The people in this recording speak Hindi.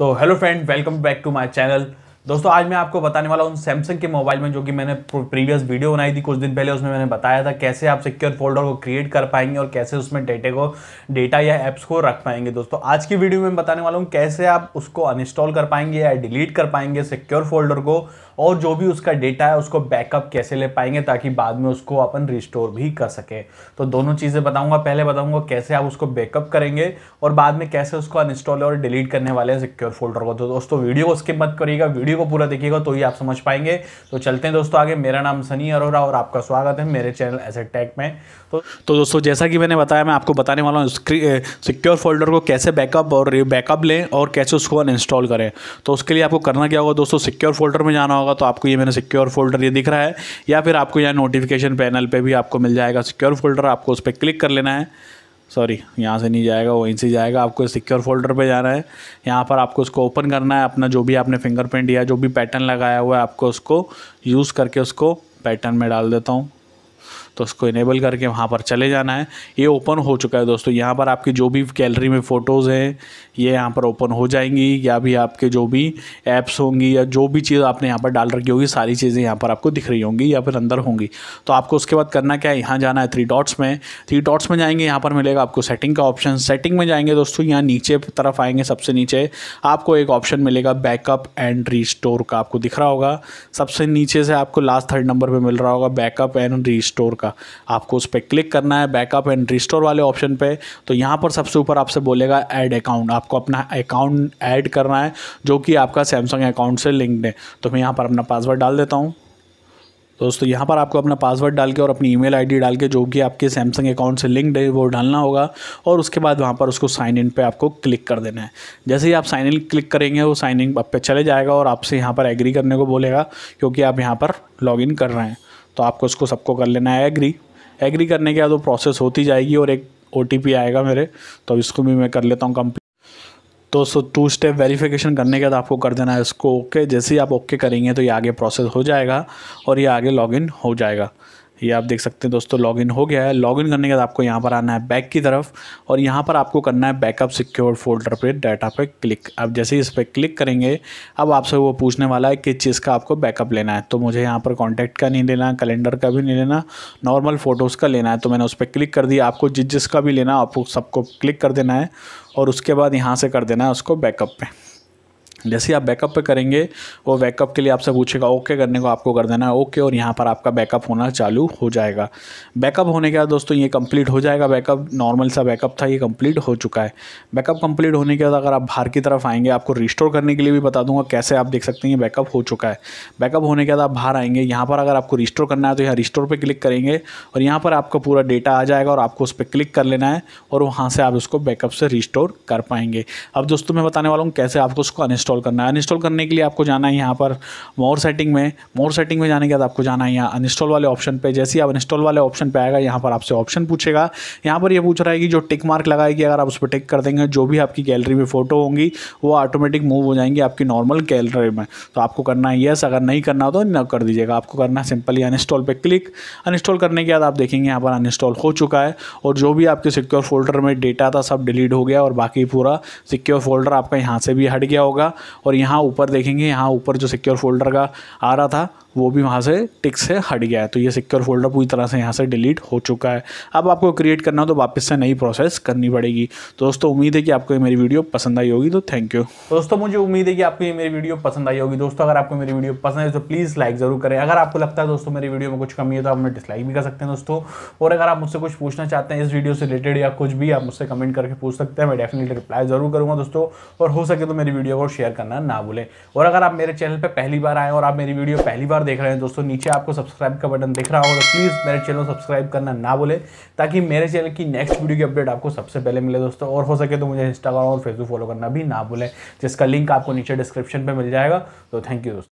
तो hello friend welcome back to my channel दोस्तों आज मैं आपको बताने वाला हूँ सैमसंग के मोबाइल में जो कि मैंने प्रीवियस वीडियो बनाई थी कुछ दिन पहले उसमें मैंने बताया था कैसे आप सिक्योर फोल्डर को क्रिएट कर पाएंगे और कैसे उसमें डेटे को डेटा या एप्स को रख पाएंगे दोस्तों आज की वीडियो में बताने वाला हूँ कैसे आप उसको अनइंस्टॉल कर पाएंगे या डिलीट कर पाएंगे सिक्योर फोल्डर को और जो भी उसका डेटा है उसको बैकअप कैसे ले पाएंगे ताकि बाद में उसको अपन रिस्टोर भी कर सके तो दोनों चीज़ें बताऊंगा पहले बताऊंगा कैसे आप उसको बैकअप करेंगे और बाद में कैसे उसको अनइंस्टॉल और डिलीट करने वाले हैं सिक्योर फोल्डर को तो दोस्तों वीडियो को स्किप मत करिएगा वीडियो वीडियो को पूरा देखिएगा तो ही आप समझ पाएंगे तो चलते हैं दोस्तों आगे मेरा नाम सनी अरोरा और आपका स्वागत है मेरे चैनल एसेट टैक में तो तो दोस्तों जैसा कि मैंने बताया मैं आपको बताने वाला हूँ सिक्योर फोल्डर को कैसे बैकअप और बैकअप लें और कैसे उसको अनइंस्टॉल करें तो उसके लिए आपको करना क्या होगा दोस्तों सिक्योर फोल्डर में जाना होगा तो आपको ये मैंने सिक्योर फोल्डर ये दिख रहा है या फिर आपको यहाँ नोटिफिकेशन पैनल पर भी आपको मिल जाएगा सिक्योर फोल्डर आपको उस पर क्लिक कर लेना है सॉरी यहाँ से नहीं जाएगा वहीं से जाएगा आपको सिक्योर फोल्डर पे जाना है यहाँ पर आपको उसको ओपन करना है अपना जो भी आपने फिंगरप्रिंट या जो भी पैटर्न लगाया हुआ है आपको उसको यूज़ करके उसको पैटर्न में डाल देता हूँ तो उसको इनेबल करके वहाँ पर चले जाना है ये ओपन हो चुका है दोस्तों यहाँ पर आपकी जो भी गैलरी में फ़ोटोज़ हैं ये यहाँ पर ओपन हो जाएंगी या भी आपके जो भी ऐप्स होंगी या जो भी चीज़ आपने यहाँ पर डाल रखी होगी सारी चीज़ें यहाँ पर आपको दिख रही होंगी या फिर अंदर होंगी तो आपको उसके बाद करना क्या है यहाँ जाना है थ्री डॉट्स में थ्री डॉट्स में जाएंगे यहाँ पर मिलेगा आपको सेटिंग का ऑप्शन सेटिंग में जाएंगे दोस्तों यहाँ नीचे तरफ आएंगे सबसे नीचे आपको एक ऑप्शन मिलेगा बैकअप एंड रीस्टोर का आपको दिख रहा होगा सबसे नीचे से आपको लास्ट थर्ड नंबर पर मिल रहा होगा बैकअप एंड रीस्टोर का जाएगा आपको उस पर क्लिक करना है बैकअप एंड रिस्टोर वाले ऑप्शन पे तो यहाँ पर सबसे ऊपर आपसे बोलेगा ऐड अकाउंट आपको अपना अकाउंट ऐड करना है जो कि आपका सैमसंग अकाउंट से लिंक्ड है तो मैं यहाँ पर अपना पासवर्ड डाल देता हूँ दोस्तों यहाँ पर आपको अपना पासवर्ड डाल के और अपनी ईमेल आईडी डाल के जो कि आपके सैमसंग अकाउंट से लिंक्ड है वो डालना होगा और उसके बाद वहाँ पर उसको साइन इन पे आपको क्लिक कर देना है जैसे ही आप साइन इन क्लिक करेंगे वो साइन इन पे चले जाएगा और आपसे यहाँ पर एग्री करने को बोलेगा क्योंकि आप यहाँ पर इन कर रहे हैं तो आपको इसको सबको कर लेना है एग्री एग्री करने के बाद वो प्रोसेस होती जाएगी और एक ओ आएगा मेरे तो इसको भी मैं कर लेता हूँ कंप्लीट तो सो टू स्टेप वेरिफिकेशन करने के बाद आपको कर देना है इसको ओके जैसे ही आप ओके करेंगे तो ये आगे प्रोसेस हो जाएगा और ये आगे लॉगिन हो जाएगा ये आप देख सकते हैं दोस्तों लॉगिन हो गया है लॉगिन करने के बाद आपको यहाँ पर आना है बैक की तरफ और यहाँ पर आपको करना है बैकअप सिक्योर फोल्डर पे डाटा पे क्लिक अब जैसे ही इस पर क्लिक करेंगे अब आपसे वो पूछने वाला है किस चीज़ का आपको बैकअप लेना है तो मुझे यहाँ पर कॉन्टैक्ट का नहीं लेना कैलेंडर का भी नहीं लेना नॉर्मल फ़ोटोज़ का लेना है तो मैंने उस पर क्लिक कर दिया आपको जिस जिसका भी लेना आपको सबको क्लिक कर देना है और उसके बाद यहाँ से कर देना है उसको बैकअप पर जैसे आप बैकअप पे करेंगे वो बैकअप के लिए आपसे पूछेगा ओके करने को आपको कर देना है ओके और यहाँ पर आपका बैकअप होना चालू हो जाएगा बैकअप होने के बाद दोस्तों ये कंप्लीट हो जाएगा बैकअप नॉर्मल सा बैकअप था ये कंप्लीट हो चुका है बैकअप कंप्लीट होने के बाद अगर आप बाहर की तरफ आएंगे आपको रिस्टोर करने के लिए भी बता दूंगा कैसे आप देख सकते हैं ये बैकअप हो चुका है बैकअप होने के बाद आप बाहर आएंगे यहाँ पर अगर आपको रिस्टोर करना है तो यहाँ रिस्टोर पर क्लिक करेंगे और यहाँ पर आपका पूरा डेटा आ जाएगा और आपको उस पर क्लिक कर लेना है और वहाँ से आप उसको बैकअप से रिस्टोर कर पाएंगे अब दोस्तों मैं बताने वाला हूँ कैसे आपको उसको अनस्टॉल अनइंस्टॉल करना है अनइंस्टॉल करने के लिए आपको जाना है यहाँ पर मोर सेटिंग में मोर सेटिंग में जाने के बाद आपको जाना है यहाँ अनइंस्टॉल वाले ऑप्शन पर जैसे ही आप इंस्टॉल वाले ऑप्शन पर आएगा यहाँ पर आपसे ऑप्शन पूछेगा यहाँ पर यह पूछ रहा है कि जो टिक मार्क लगाएगी अगर आप उस पर टिक कर देंगे जो भी आपकी गैलरी में फ़ोटो होंगी वो ऑटोमेटिक मूव हो जाएंगी आपकी नॉर्मल गैलरी में तो आपको करना है यस अगर नहीं करना हो तो न कर दीजिएगा आपको करना है सिंपली अनइंस्टॉल पर क्लिक अनइंस्टॉल करने के बाद आप देखेंगे यहाँ पर अनइंस्टॉल हो चुका है और जो भी आपके सिक्योर फोल्डर में डेटा था सब डिलीट हो गया और बाकी पूरा सिक्योर फोल्डर आपका यहाँ से भी हट गया होगा और यहाँ ऊपर देखेंगे यहाँ ऊपर जो सिक्योर फोल्डर का आ रहा था वो भी वहाँ से टिक से हट गया है तो ये सिक्योर फोल्डर पूरी तरह से यहाँ से डिलीट हो चुका है अब आपको क्रिएट करना हो तो वापस से नई प्रोसेस करनी पड़ेगी तो दोस्तों उम्मीद है कि आपको मेरी वीडियो पसंद आई होगी तो थैंक यू दोस्तों मुझे उम्मीद है कि आपको ये मेरी वीडियो पसंद आई होगी दोस्तों अगर आपको मेरी वीडियो पसंद है तो प्लीज़ लाइक ज़रूर करें अगर आपको लगता है दोस्तों मेरी वीडियो में कुछ कमी है तो आप हमें डिसलाइक भी कर सकते हैं दोस्तों और अगर आप मुझसे कुछ पूछना चाहते हैं इस वीडियो से रिलेटेड या कुछ भी आप मुझसे कमेंट करके पूछ सकते हैं मैं डेफिनेटली रिप्लाई ज़रूर करूँगा दोस्तों और हो सके तो मेरी वीडियो को शेयर शेयर करना ना भूलें और अगर आप मेरे चैनल पर पहली बार आए और आप मेरी वीडियो पहली बार देख रहे हैं दोस्तों नीचे आपको सब्सक्राइब का बटन दिख रहा होगा तो प्लीज़ मेरे चैनल सब्सक्राइब करना ना भूलें ताकि मेरे चैनल की नेक्स्ट वीडियो की अपडेट आपको सबसे पहले मिले दोस्तों और हो सके तो मुझे इंस्टाग्राम और फेसबुक फॉलो करना भी ना भूलें जिसका लिंक आपको नीचे डिस्क्रिप्शन पर मिल जाएगा तो थैंक यू दोस्तों